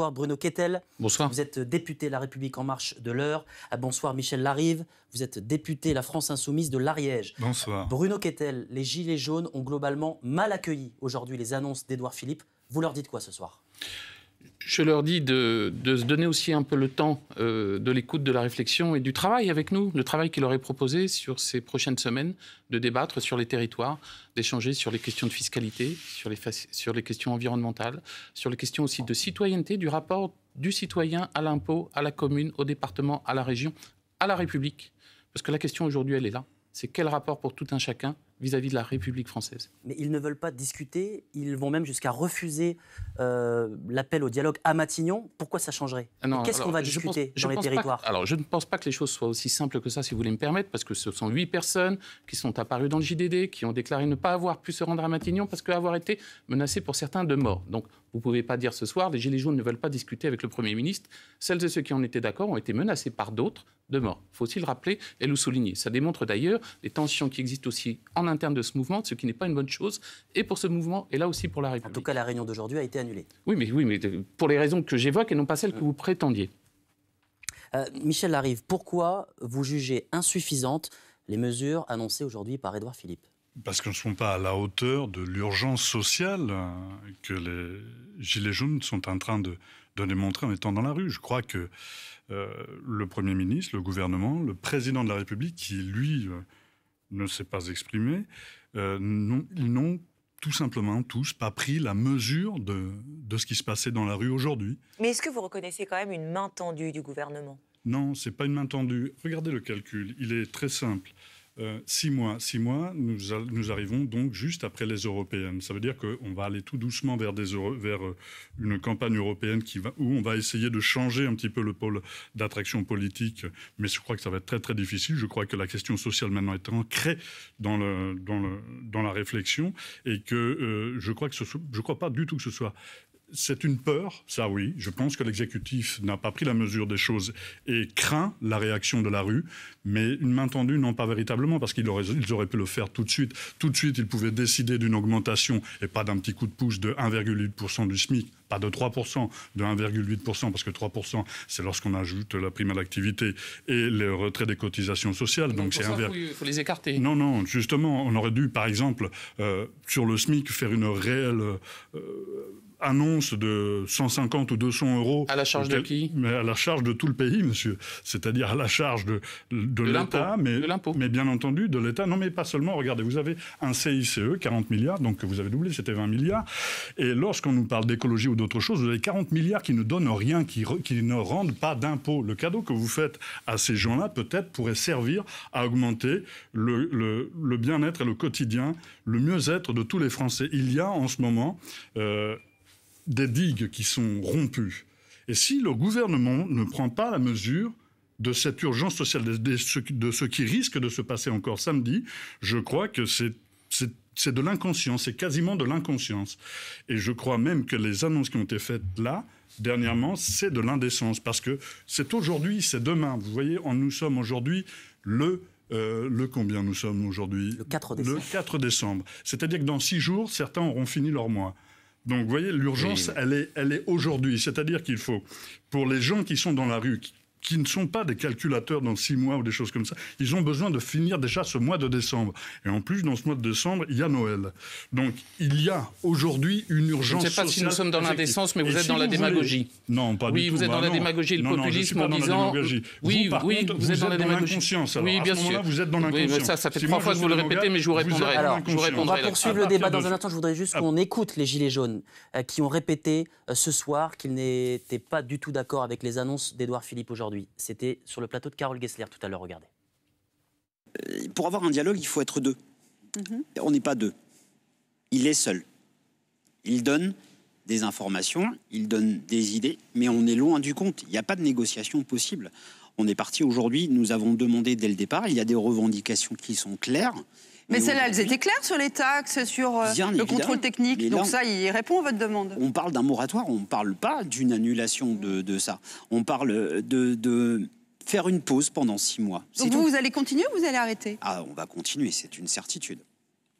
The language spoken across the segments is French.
Bonsoir Bruno Kettel, Bonsoir. Vous êtes député La République En Marche de l'Eure. Ah, bonsoir Michel Larive. Vous êtes député La France Insoumise de l'Ariège. Bonsoir. Bruno Kettel, les Gilets jaunes ont globalement mal accueilli aujourd'hui les annonces d'Edouard Philippe. Vous leur dites quoi ce soir je leur dis de, se donner aussi un peu le temps euh, de l'écoute, de la réflexion et du travail avec nous, le travail qu'il leur est proposé sur ces prochaines semaines, de débattre sur les territoires, d'échanger sur les questions de fiscalité, sur les, sur les questions environnementales, sur les questions aussi de citoyenneté, du rapport du citoyen à l'impôt, à la commune, au département, à la région, à la République. Parce que la question aujourd'hui, elle est là. C'est quel rapport pour tout un chacun vis-à-vis de la République française. Mais ils ne veulent pas discuter, ils vont même jusqu'à refuser euh, l'appel au dialogue à Matignon. Pourquoi ça changerait ah Qu'est-ce qu'on va discuter dans les territoires Alors, je ne pense pas que les choses soient aussi simples que ça, si vous voulez me permettre, parce que ce sont huit personnes qui sont apparues dans le JDD, qui ont déclaré ne pas avoir pu se rendre à Matignon parce qu'avoir été menacées pour certains de mort. Donc, vous ne pouvez pas dire ce soir, les Gilets jaunes ne veulent pas discuter avec le Premier ministre. Celles et ceux qui en étaient d'accord ont été menacés par d'autres de mort. Faut-il rappeler et le souligner Ça démontre d'ailleurs les tensions qui existent aussi en interne de ce mouvement, ce qui n'est pas une bonne chose, et pour ce mouvement, et là aussi pour la République. En tout cas, la réunion d'aujourd'hui a été annulée. Oui, mais, oui, mais pour les raisons que j'évoque et non pas celles que euh. vous prétendiez. Euh, Michel Larive, pourquoi vous jugez insuffisantes les mesures annoncées aujourd'hui par Édouard Philippe parce qu'ils ne sont pas à la hauteur de l'urgence sociale euh, que les Gilets jaunes sont en train de, de démontrer en étant dans la rue. Je crois que euh, le Premier ministre, le gouvernement, le président de la République, qui lui euh, ne s'est pas exprimé, ils n'ont tout simplement tous pas pris la mesure de, de ce qui se passait dans la rue aujourd'hui. Mais est-ce que vous reconnaissez quand même une main tendue du gouvernement Non, ce n'est pas une main tendue. Regardez le calcul, il est très simple. Euh, six mois, six mois, nous, arrivons donc juste après les européennes. Ça veut dire qu'on va aller tout doucement vers, euh, une campagne européenne qui va, où on va essayer de changer un petit peu le pôle d'attraction politique. Mais je crois que ça va être très très difficile. Je crois que la question sociale maintenant est ancrée dans, la réflexion et que euh, je crois je crois pas du tout que ce soit c'est une peur, ça oui. Je pense que l'exécutif n'a pas pris la mesure des choses et craint la réaction de la rue, mais une main tendue, non pas véritablement, parce qu'ils auraient, pu le faire tout de suite. Tout de suite, ils pouvaient décider d'une augmentation et pas d'un petit coup de pouce de 1,8% du SMIC pas de 3%, de 1,8%, parce que 3%, c'est lorsqu'on ajoute la prime à l'activité et les retrait des cotisations sociales. Donc c'est inverse. Il faut les écarter. Non, non, justement, on aurait dû, par exemple, euh, sur le SMIC, faire une réelle. Euh, annonce de 150 ou 200 euros. À la charge de qui mais À la charge de tout le pays, monsieur. C'est-à-dire à la charge de, de, de l'État, mais, mais bien entendu de l'État. Non, mais pas seulement. Regardez, vous avez un CICE, 40 milliards, donc que vous avez doublé, c'était 20 milliards. Et lorsqu'on nous parle d'écologie ou d'autre chose, vous avez 40 milliards qui ne donnent rien, qui, ne rendent pas d'impôts. Le cadeau que vous faites à ces gens-là, peut-être, pourrait servir à augmenter le, bien-être et le quotidien, le mieux-être de tous les Français. Il y a en ce moment... Euh, des digues qui sont rompues. Et si le gouvernement ne prend pas la mesure de cette urgence sociale, de ce, qui risque de se passer encore samedi, je crois que c'est de l'inconscience, c'est quasiment de l'inconscience. Et je crois même que les annonces qui ont été faites là, dernièrement, c'est de l'indécence, parce que c'est aujourd'hui, c'est demain. Vous voyez, nous sommes aujourd'hui le... Euh, le combien nous sommes aujourd'hui Le 4 décembre. Le 4 décembre. C'est-à-dire que dans six jours, certains auront fini leur mois. Donc vous voyez, l'urgence, elle est, elle est aujourd'hui. C'est-à-dire qu'il faut, pour les gens qui sont dans la rue, qui ne sont pas des calculateurs dans six mois ou des choses comme ça. Ils ont besoin de finir déjà ce mois de décembre. Et en plus, dans ce mois de décembre, il y a Noël. Donc, il y a aujourd'hui une urgence. Je ne sais pas si nous sommes dans l'indécence, mais vous êtes dans la démagogie. Non, pas du tout. Bah oui, vous êtes dans la démagogie, le populisme en disant. Oui, vous, oui, vous, êtes dans la démagogie. oui, bien sûr. Vous êtes dans l'inconscience. Oui, ça, ça fait trois fois que vous le répétez, mais je vous répondrai. je vous répondrai. On va poursuivre le débat dans un instant. Je voudrais juste ah. qu'on écoute les Gilets jaunes euh, qui ont répété euh, ce soir qu'ils n'étaient pas du tout d'accord avec les annonces d'Edouard Philippe aujourd'hui. C'était sur le plateau de Carole Gessler tout à l'heure, regardez. Euh, pour avoir un dialogue, il faut être deux. Mhm. On n'est pas deux. Il est seul. Il donne des informations, il donne des idées, mais on est loin du compte. Il n'y a pas de négociation possible. On est parti aujourd'hui, nous avons demandé dès le départ, il y a des revendications qui sont claires. Mais celles-là, elles étaient claires sur les taxes, sur euh, le contrôle technique. Donc ça, il répond à votre demande. On parle d'un moratoire, on ne parle pas d'une annulation de, ça. On parle de... faire une pause pendant six mois. Donc vous, vous, allez continuer ou vous allez arrêter Ah, on va continuer, c'est une certitude.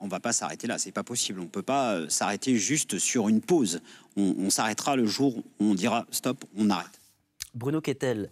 On ne va pas s'arrêter là, c'est pas possible. On ne peut pas euh, s'arrêter juste sur une pause. On, s'arrêtera le jour où on dira stop, on arrête. Bruno Kettel,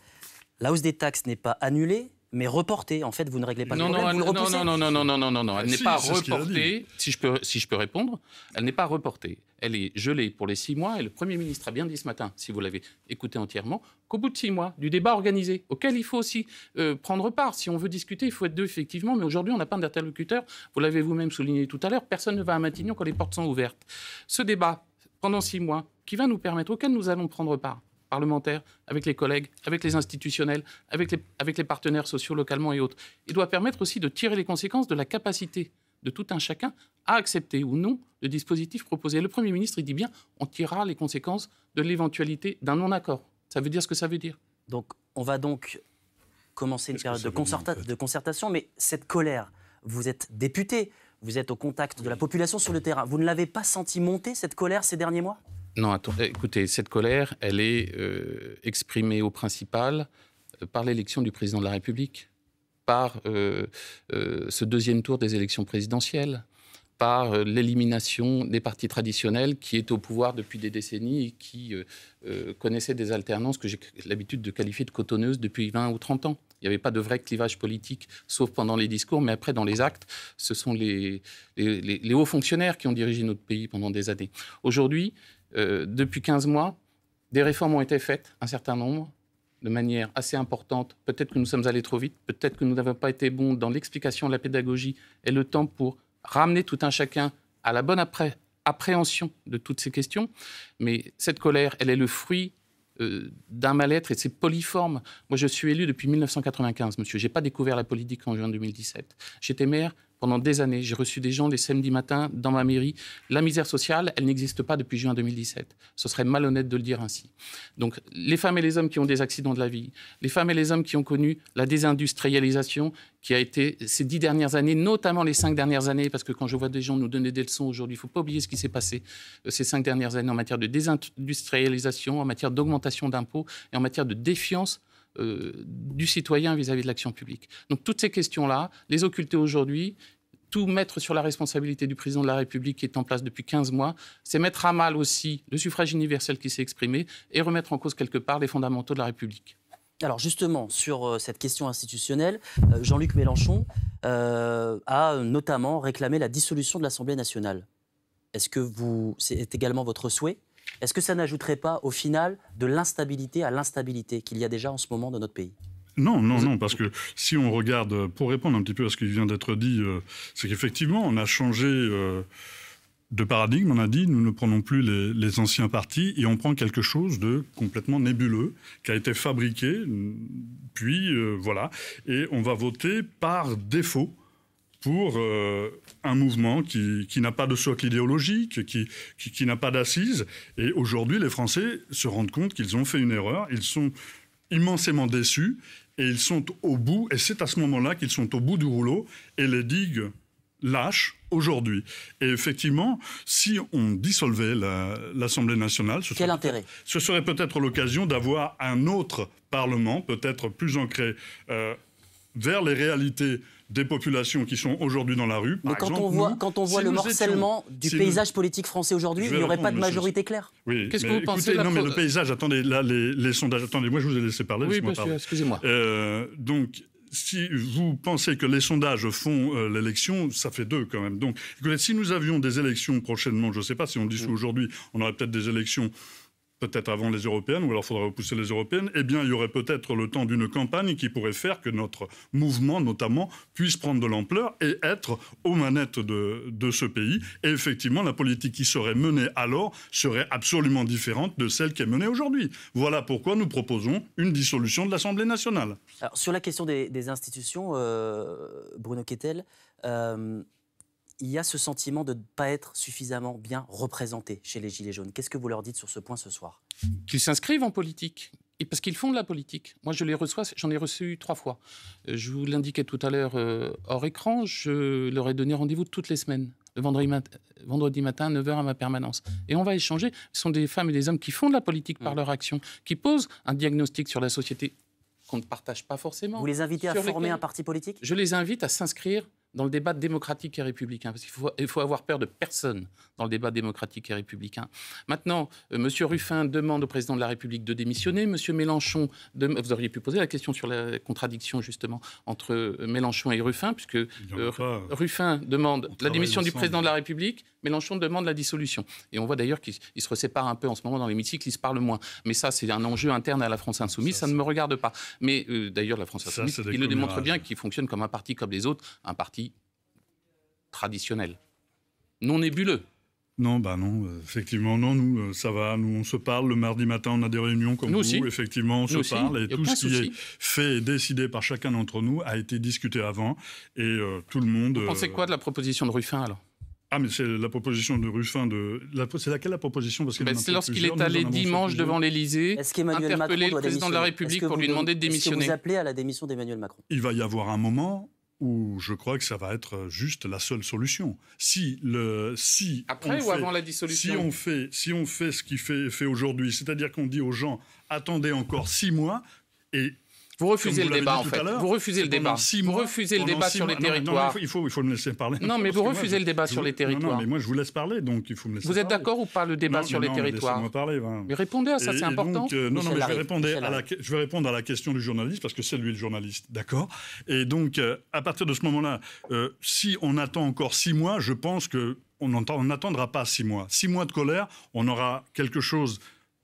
la hausse des taxes n'est pas annulée, mais reporté. En fait, vous ne réglez pas non, le problème. Non, vous non, le non, non, non, non, non, non, non, Elle ah, n'est pas reportée. Si je peux, si je peux répondre, elle n'est pas reportée. Elle est gelée pour les six mois. Et le Premier ministre a bien dit ce matin, si vous l'avez écouté entièrement, qu'au bout de six mois du débat organisé, auquel il faut aussi euh, prendre part. Si on veut discuter, il faut être deux effectivement. Mais aujourd'hui, on n'a pas d'interlocuteur. Vous l'avez vous-même souligné tout à l'heure. Personne ne va à Matignon quand les portes sont ouvertes. Ce débat pendant six mois, qui va nous permettre, auquel nous allons prendre part, parlementaire, avec les collègues, avec les institutionnels, avec les, partenaires sociaux localement et autres. Il doit permettre aussi de tirer les conséquences de la capacité de tout un chacun à accepter ou non le dispositif proposé. Le Premier ministre, il dit bien, on tirera les conséquences de l'éventualité d'un non-accord. Ça veut dire ce que ça veut dire. Donc, on va donc commencer une période de, de, concertation, mais cette colère, vous êtes député, vous êtes au contact de la population sur le terrain, vous ne l'avez pas senti monter, cette colère, ces derniers mois non, euh, écoutez, cette colère, elle est euh, exprimée au principal euh, par l'élection du président de la République, par ce deuxième tour des élections présidentielles, par l'élimination des partis traditionnels qui est au pouvoir depuis des décennies et qui connaissaient des alternances que j'ai l'habitude de qualifier de cotonneuses depuis 20 ou 30 ans. Il n'y avait pas de vrai clivage politique, sauf pendant les discours, mais après, dans les actes, ce sont les hauts fonctionnaires qui ont dirigé notre pays pendant des années. Aujourd'hui, euh, depuis 15 mois, des réformes ont été faites, un certain nombre, de manière assez importante. Peut-être que nous sommes allés trop vite, peut-être que nous n'avons pas été bons dans l'explication de la pédagogie et le temps pour ramener tout un chacun à la bonne appréhension de toutes ces questions. Mais cette colère, elle est le fruit euh, d'un mal-être et c'est polyforme. Moi, je suis élu depuis 1995, monsieur. Je n'ai pas découvert la politique en juin 2017. J'étais maire pendant des années. J'ai reçu des gens les samedis matins dans ma mairie. La misère sociale, elle n'existe pas depuis juin 2017. Ce serait malhonnête de le dire ainsi. Donc, les femmes et les hommes qui ont des accidents de la vie, les femmes et les hommes qui ont connu la désindustrialisation qui a été ces dix dernières années, notamment les cinq dernières années, parce que quand je vois des gens nous donner des leçons aujourd'hui, il ne faut pas oublier ce qui s'est passé euh, ces cinq dernières années en matière de désindustrialisation, en matière d'augmentation d'impôts et en matière de défiance euh, du citoyen vis-à-vis de l'action publique. Donc toutes ces questions-là, les occulter aujourd'hui, tout mettre sur la responsabilité du président de la République qui est en place depuis 15 mois, c'est mettre à mal aussi le suffrage universel qui s'est exprimé et remettre en cause quelque part les fondamentaux de la République. Alors justement, sur euh, cette question institutionnelle, euh, Jean-Luc Mélenchon a notamment réclamé la dissolution de l'Assemblée nationale. Est-ce que c'est également votre souhait est-ce que ça n'ajouterait pas, au final, de l'instabilité à l'instabilité qu'il y a déjà en ce moment dans notre pays non, non, non, parce que si on regarde, pour répondre un petit peu à ce qui vient d'être dit, euh, c'est qu'effectivement, on a changé euh, de paradigme, on a dit, nous ne prenons plus les, anciens partis et on prend quelque chose de complètement nébuleux qui a été fabriqué, puis euh, voilà, et on va voter par défaut pour euh, un mouvement qui, qui n'a pas de socle idéologique, qui, qui, qui n'a pas d'assises. Et aujourd'hui, les Français se rendent compte qu'ils ont fait une erreur, ils sont immensément déçus, et ils sont au bout, et c'est à ce moment-là qu'ils sont au bout du rouleau, et les digues lâchent aujourd'hui. Et effectivement, si on dissolvait l'Assemblée nationale, ce Quel intérêt ce serait peut-être l'occasion d'avoir un autre Parlement, peut-être plus ancré. Euh, vers les réalités des populations qui sont aujourd'hui dans la rue. quand, on voit, quand on voit le morcellement du paysage politique français aujourd'hui, il n'y aurait pas de majorité claire Oui, qu'est-ce que vous pensez Non, mais le paysage, attendez, là, les, sondages, attendez, moi je vous ai laissé parler. Oui, monsieur, excusez-moi. Euh, donc, si vous pensez que les sondages font euh, l'élection, ça fait deux quand même. Donc, écoutez, si nous avions des élections prochainement, je ne sais pas si on discute dit mm. aujourd'hui, on aurait peut-être des élections peut-être avant les européennes, ou alors il faudrait repousser les européennes, eh bien, il y aurait peut-être le temps d'une campagne qui pourrait faire que notre mouvement, notamment, puisse prendre de l'ampleur et être aux manettes de, de, ce pays. Et effectivement, la politique qui serait menée alors serait absolument différente de celle qui est menée aujourd'hui. Voilà pourquoi nous proposons une dissolution de l'Assemblée nationale. sur la question des, institutions, euh, Bruno Quettel, euh, il y a ce sentiment de ne pas être suffisamment bien représenté chez les Gilets jaunes. Qu'est-ce que vous leur dites sur ce point ce soir Qu'ils s'inscrivent en politique. Et parce qu'ils font de la politique. Moi, je les reçois, j'en ai reçu trois fois. Euh, je vous l'indiquais tout à l'heure euh, hors écran, je leur ai donné rendez-vous toutes les semaines, le vendredi, matin 9h à ma permanence. Et on va échanger. Ce sont des femmes et des hommes qui font de la politique par mm. leur action, qui posent un diagnostic sur la société qu'on ne partage pas forcément. Vous les invitez à former un parti politique Je les invite à s'inscrire dans le débat démocratique et républicain, parce qu'il faut, il faut avoir peur de personne dans le débat démocratique et républicain. Maintenant, euh, M. Ruffin demande au président de la République de démissionner, M. Mélenchon, vous auriez pu poser la question sur la contradiction justement entre euh, Mélenchon et Ruffin, puisque euh, Ruffin demande la démission du président de la République, Mélenchon demande la dissolution. Et on voit d'ailleurs qu'ils se séparent un peu en ce moment dans l'hémicycle, ils se parlent moins. Mais ça, c'est un enjeu interne à la France Insoumise, ça, ne me regarde pas. Mais d'ailleurs, la France Insoumise, il le démontre bien, qu'il fonctionne comme un parti comme les autres, un parti traditionnel. Non nébuleux. Non, bah non, effectivement, non, nous, euh, ça va, nous, on se parle le mardi matin, on a des réunions comme nous vous, aussi. effectivement, on se parle, et tout ce qui est fait et décidé par chacun d'entre nous a été discuté avant, et euh, tout le monde... Vous pensez euh, quoi de la proposition de Ruffin, alors ah, mais c'est la proposition de Ruffin de. C'est laquelle la proposition Parce ben, C'est lorsqu'il est allé dimanche devant l'Elysée interpeller le président de la République pour lui demander de démissionner. vous appelez à la démission d'Emmanuel Macron Il va y avoir un moment où je crois que ça va être euh, juste la seule solution. Si le si on fait, si on fait si on fait ce qui fait fait aujourd'hui, c'est-à-dire qu'on dit aux gens attendez encore six mois et vous refusez le débat, en fait. Vous refusez le débat. vous refusez le débat sur les territoires. il, faut, il, faut, me laisser parler. Non, mais vous refusez le débat sur les territoires. Non, mais moi, je vous laisse parler, donc il faut me laisser Vous êtes d'accord ou pas le débat sur les territoires mais parler. Mais répondez à ça, c'est important. Euh, non, non, mais je vais, répondre à la, question du journaliste, parce que c'est lui le journaliste, d'accord Et donc, euh, à partir de ce moment-là, euh, si on attend encore six mois, je pense que on n'attendra pas six mois. Six mois de colère, on aura quelque chose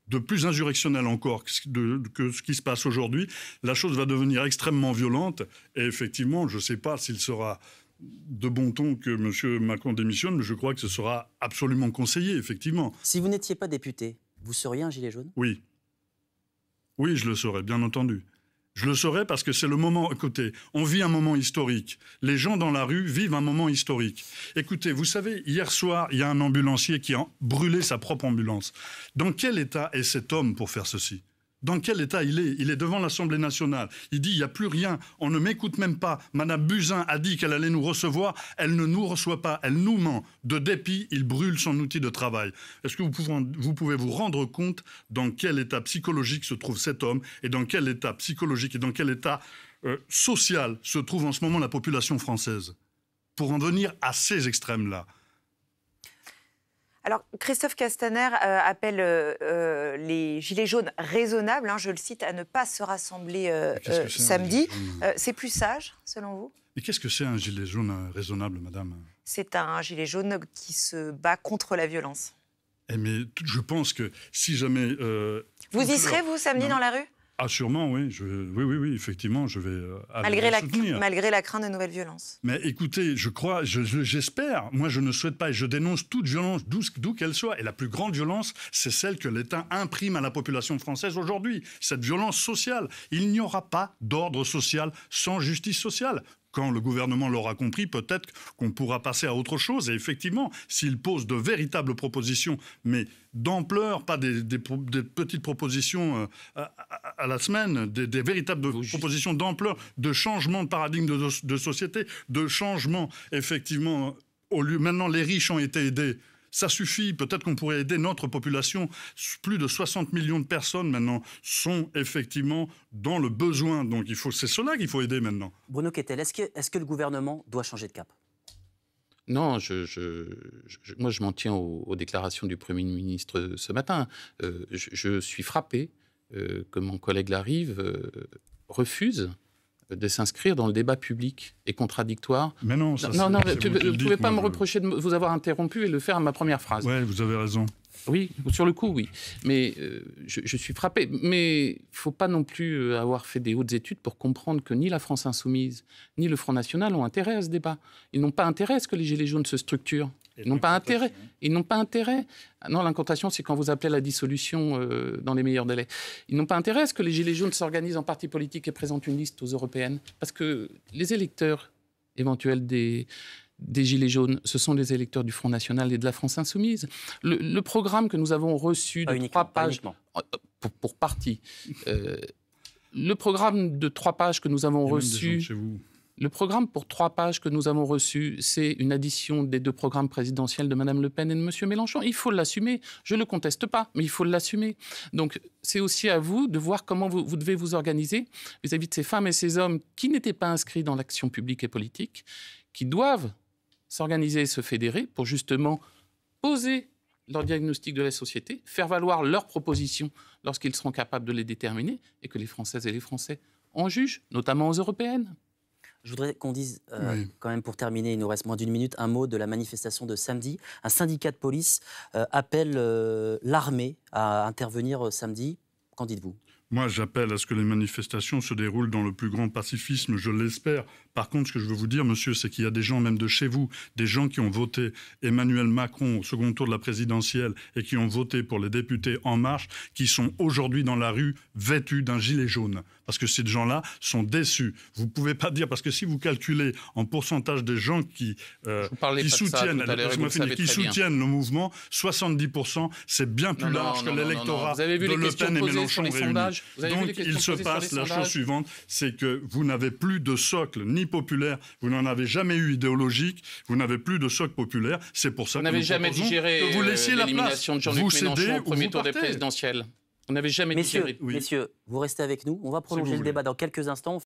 de plus insurrectionnel encore que ce qui se passe aujourd'hui, la chose va devenir extrêmement violente. Et effectivement, je ne sais pas s'il sera de bon ton que M. Macron démissionne, mais je crois que ce sera absolument conseillé, effectivement. Si vous n'étiez pas député, vous seriez un gilet jaune Oui. Oui, je le serais, bien entendu. Je le saurai parce que c'est le moment. Écoutez, on vit un moment historique. Les gens dans la rue vivent un moment historique. Écoutez, vous savez, hier soir, il y a un ambulancier qui a brûlé sa propre ambulance. Dans quel état est cet homme pour faire ceci dans quel état il est Il est devant l'Assemblée nationale. Il dit il n'y a plus rien. On ne m'écoute même pas. Madame Buzyn a dit qu'elle allait nous recevoir. Elle ne nous reçoit pas. Elle nous ment. De dépit, il brûle son outil de travail. Est-ce que vous pouvez, vous rendre compte dans quel état psychologique se trouve cet homme et dans quel état psychologique et dans quel état euh, social se trouve en ce moment la population française Pour en venir à ces extrêmes-là. Alors, Christophe Castaner euh, appelle euh, euh, les Gilets jaunes raisonnables, hein, je le cite, à ne pas se rassembler samedi. c'est plus sage, selon vous Et qu'est-ce que c'est un gilet jaune raisonnable, madame C'est un gilet jaune qui se bat contre la violence. Et eh, mais je pense que si jamais... vous y serez, vous, samedi, dans la rue ah, sûrement, oui. Je, oui, oui, oui, effectivement, je vais. Euh, malgré, la, malgré la crainte de nouvelles violences. Mais écoutez, je crois, j'espère, moi je ne souhaite pas et je dénonce toute violence, d'où qu'elle soit. Et la plus grande violence, c'est celle que l'État imprime à la population française aujourd'hui, cette violence sociale. Il n'y aura pas d'ordre social sans justice sociale quand le gouvernement l'aura compris, peut-être qu'on pourra passer à autre chose. Et effectivement, s'il pose de véritables propositions, mais d'ampleur, pas des, petites propositions euh, à, la semaine, des, véritables propositions d'ampleur, de changement de paradigme de société, de changement, effectivement, au lieu, maintenant les riches ont été aidés ça suffit. Peut-être qu'on pourrait aider notre population. Plus de 60 millions de personnes maintenant sont effectivement dans le besoin. Donc il faut, c'est cela qu'il faut aider maintenant. Bruno Kettel, est-ce que, le gouvernement doit changer de cap non, je, je, moi je m'en tiens aux, déclarations du Premier ministre ce matin. Euh, je, suis frappé euh, que mon collègue Larive euh, refuse de s'inscrire dans le débat public et contradictoire. Mais non, ça, non, non, vous ne pouvez pas me reprocher de vous avoir interrompu et le faire à ma première phrase. Oui, vous avez raison. Oui, sur le coup, oui. Mais euh, je, suis frappé. Mais faut pas non plus euh, avoir fait des hautes études pour comprendre que ni la France insoumise, ni le Front National ont intérêt à ce débat. Ils n'ont pas intérêt à ce que les Gilets jaunes se structurent. Hein. Ils n'ont pas intérêt. Ils n'ont pas intérêt. Non, l'incantation, c'est quand vous appelez la dissolution euh, dans les meilleurs délais. Ils n'ont pas intérêt à ce que les Gilets jaunes s'organisent en partis politiques et présentent une liste aux européennes. Parce que les électeurs éventuels des, Gilets jaunes, ce sont les électeurs du Front National et de la France Insoumise. Le, programme que nous avons reçu de trois pages. Euh, pour, pour parti. Euh, le programme de trois pages que nous avons reçu. Chez vous. Le programme pour trois pages que nous avons reçu, c'est une addition des deux programmes présidentiels de Mme Le Pen et de M. Mélenchon. Il faut l'assumer. Je ne le conteste pas, mais il faut l'assumer. Donc, c'est aussi à vous de voir comment vous, devez vous organiser vis-à-vis de ces femmes et ces hommes qui n'étaient pas inscrits dans l'action publique et politique, qui doivent s'organiser et se fédérer pour justement poser leur diagnostic de la société, faire valoir leurs propositions lorsqu'ils seront capables de les déterminer et que les Françaises et les Français en jugent, notamment aux européennes. Je voudrais qu'on dise, euh, quand même pour terminer, il nous reste moins d'une minute, un mot de la manifestation de samedi. Un syndicat de police euh, appelle euh, l'armée à intervenir samedi. Qu'en dites-vous moi, j'appelle à ce que les manifestations se déroulent dans le plus grand pacifisme, je l'espère. Par contre, ce que je veux vous dire, monsieur, c'est qu'il y a des gens, même de chez vous, des gens qui ont voté Emmanuel Macron au second tour de la présidentielle et qui ont voté pour les députés En Marche, qui sont aujourd'hui dans la rue vêtus d'un gilet jaune parce que ces gens-là sont déçus. Vous ne pouvez pas dire, parce que si vous calculez en pourcentage des gens qui, euh, qui soutiennent, qui soutiennent le mouvement, 70%, c'est bien plus large que l'électorat de Le Pen et Mélenchon réunis. Donc il se passe la chose suivante, c'est que vous n'avez plus de socle ni populaire, vous n'en avez jamais eu idéologique, vous n'avez plus de socle populaire. C'est pour ça que, vous jamais digéré que vous euh, la place. De jean au premier tour des présidentielles. On n'avait jamais messieurs, vous restez avec nous. On va prolonger le débat dans quelques instants.